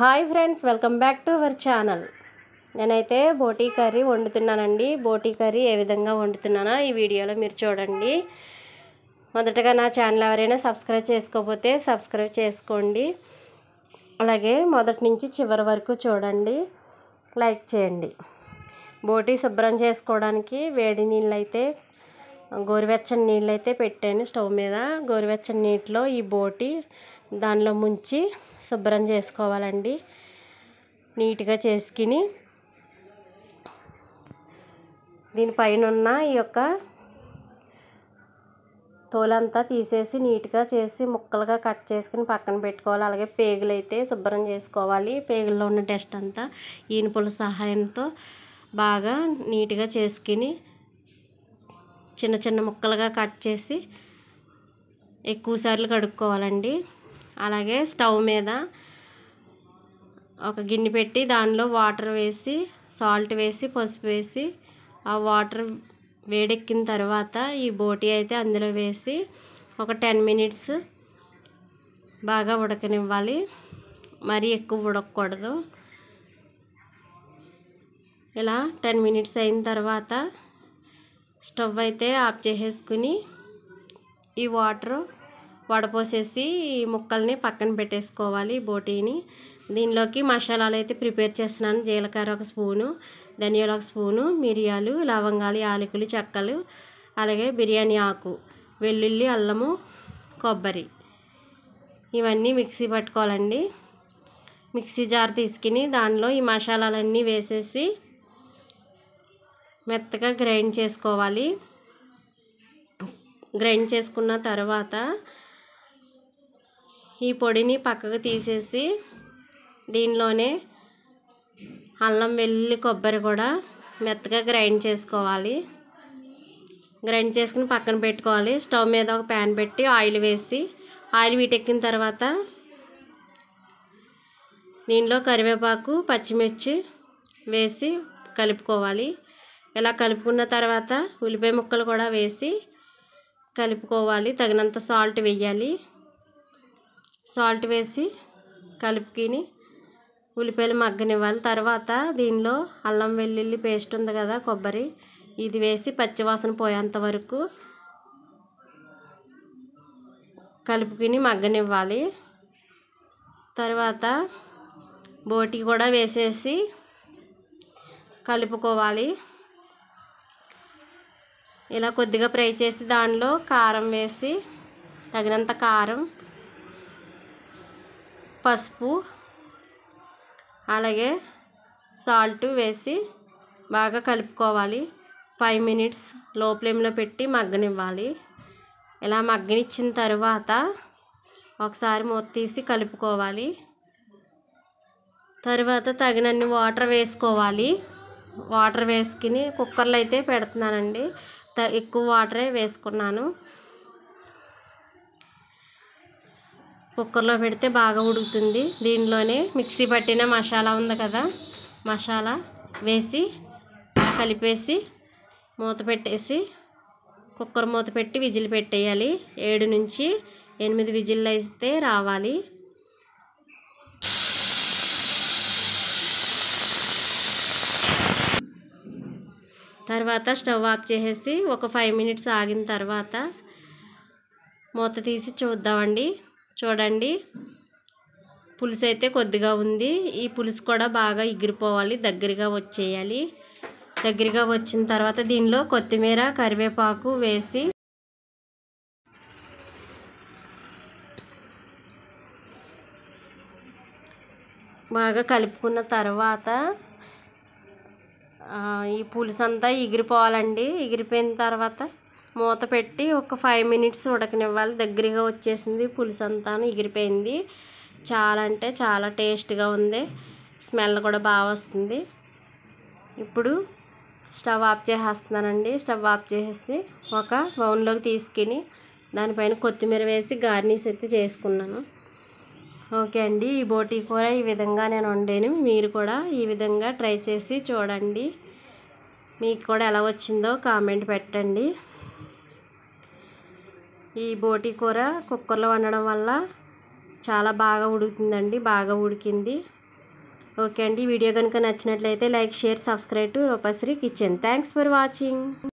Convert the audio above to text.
hi friends welcome back to our channel నేనైతే బోటీ curry వండుతున్నానండి బోటీ curry ఏ విధంగా వండుతున్నానో ఈ వీడియోలో మీరు చూడండి మొదటగా నా ఛానల్ ఎవరైనా సబ్స్క్రైబ్ చేసుకోకపోతే సబ్స్క్రైబ్ చేసుకోండి అలాగే మొదటి నుంచి చివరి వరకు చూడండి లైక్ చేయండి బోటీ శుభ్రం చేసుకోవడానికి వేడి నీళ్ళు అయితే గోరువెచ్చని నీళ్ళు అయితే పెట్టాను స్టవ్ మీద గోరువెచ్చని నీటిలో ఈ బోటి దానిలో ముంచి శుభ్రం చేసుకోవాలండి నీట్గా చేసుకుని దీనిపైన ఉన్న ఈ యొక్క తోలంతా తీసేసి నీట్గా చేసి ముక్కలుగా కట్ చేసుకుని పక్కన పెట్టుకోవాలి అలాగే పేగులు అయితే శుభ్రం చేసుకోవాలి పేగుల్లో ఉన్న డస్ట్ అంతా ఈనుపుల సహాయంతో బాగా నీట్గా చేసుకుని చిన్న చిన్న ముక్కలుగా కట్ చేసి ఎక్కువసార్లు కడుక్కోవాలండి అలాగే స్టవ్ మీద ఒక గిన్నె పెట్టి దానిలో వాటర్ వేసి సాల్ట్ వేసి పసుపు వేసి ఆ వాటర్ వేడెక్కిన తర్వాత ఈ బోటి అయితే అందులో వేసి ఒక టెన్ మినిట్స్ బాగా ఉడకనివ్వాలి మరీ ఎక్కువ ఉడకకూడదు ఇలా టెన్ మినిట్స్ అయిన తర్వాత స్టవ్ అయితే ఆఫ్ చేసేసుకుని ఈ వాటర్ వడపోసేసి ఈ ముక్కల్ని పక్కన పెట్టేసుకోవాలి బోటీని దీనిలోకి మసాలాలు అయితే ప్రిపేర్ చేస్తున్నాను జీలకర్ర ఒక స్పూను ధనియాల ఒక స్పూను మిరియాలు లవంగాలు యాలకులు చెక్కలు అలాగే బిర్యానీ ఆకు వెల్లుల్లి అల్లము కొబ్బరి ఇవన్నీ మిక్సీ పట్టుకోవాలండి మిక్సీ జార్ తీసుకుని దానిలో ఈ మసాలాలన్నీ వేసేసి మెత్తగా గ్రైండ్ చేసుకోవాలి గ్రైండ్ చేసుకున్న తర్వాత ఈ పొడిని పక్కకు తీసేసి దీనిలోనే అల్లం వెల్లుల్లి కొబ్బరి కూడా మెత్తగా గ్రైండ్ చేసుకోవాలి గ్రైండ్ చేసుకుని పక్కన పెట్టుకోవాలి స్టవ్ మీద ఒక ప్యాన్ పెట్టి ఆయిల్ వేసి ఆయిల్ వీటెక్కిన తర్వాత దీనిలో కరివేపాకు పచ్చిమిర్చి వేసి కలుపుకోవాలి ఇలా కలుపుకున్న తర్వాత ఉల్లిపాయ ముక్కలు కూడా వేసి కలుపుకోవాలి తగినంత సాల్ట్ వేయాలి సాల్ట్ వేసి కలుపుకిని ఉల్లిపాయలు మగ్గనివ్వాలి తర్వాత దీనిలో అల్లం వెల్లుల్లి పేస్ట్ ఉంది కదా కొబ్బరి ఇది వేసి పచ్చివాసన పోయేంత వరకు కలుపుకుని మగ్గనివ్వాలి తర్వాత బోటి కూడా వేసేసి కలుపుకోవాలి ఇలా కొద్దిగా ఫ్రై చేసి దానిలో కారం వేసి తగినంత కారం పసుపు అలాగే సాల్ట్ వేసి బాగా కలుపుకోవాలి ఫైవ్ మినిట్స్ లో ఫ్లేమ్లో పెట్టి మగ్గనివ్వాలి ఇలా మగ్గనిచ్చిన తర్వాత ఒకసారి మూత తీసి కలుపుకోవాలి తర్వాత తగినన్ని వాటర్ వేసుకోవాలి వాటర్ వేసుకుని కుక్కర్లో అయితే పెడుతున్నానండి ఎక్కువ వాటరే వేసుకున్నాను కుక్కర్లో పెడితే బాగా ఉడుకుతుంది దీనిలోనే మిక్సీ పట్టిన మసాలా ఉంది కదా మసాలా వేసి కలిపేసి మూత పెట్టేసి కుక్కర్ మూత పెట్టి విజిల్ పెట్టేయాలి ఏడు నుంచి ఎనిమిది విజిల్ అయితే రావాలి తర్వాత స్టవ్ ఆఫ్ చేసేసి ఒక ఫైవ్ మినిట్స్ ఆగిన తర్వాత మూత తీసి చూద్దామండి చూడండి పులుసు అయితే కొద్దిగా ఉంది ఈ పులుసు కూడా బాగా ఎగిరిపోవాలి దగ్గరగా వచ్చేయాలి దగ్గరగా వచ్చిన తర్వాత దీనిలో కొత్తిమీర కరివేపాకు వేసి బాగా కలుపుకున్న తర్వాత ఈ పులుసు అంతా ఎగిరిపోవాలండి ఎగిరిపోయిన తర్వాత మూత పెట్టి ఒక ఫైవ్ మినిట్స్ ఉడకనివ్వాలి దగ్గరగా వచ్చేసింది పులుసు అంతా ఎగిరిపోయింది చాలా అంటే చాలా టేస్ట్గా ఉంది స్మెల్ కూడా బాగా వస్తుంది ఇప్పుడు స్టవ్ ఆఫ్ చేసేస్తున్నానండి స్టవ్ ఆఫ్ చేసేసి ఒక బౌన్లోకి తీసుకుని దానిపైన కొత్తిమీర వేసి గార్నిష్ అయితే చేసుకున్నాను ఓకే అండి ఈ బోటీ కూర ఈ విధంగా నేను వండాను మీరు కూడా ఈ విధంగా ట్రై చేసి చూడండి మీకు కూడా ఎలా వచ్చిందో కామెంట్ పెట్టండి ఈ బోటీ కూర కుక్కర్లో వండడం వల్ల చాలా బాగా ఉడుకుతుందండి బాగా ఉడికింది ఓకే అండి వీడియో కనుక నచ్చినట్లయితే like share subscribe to Roopashree kitchen thanks for watching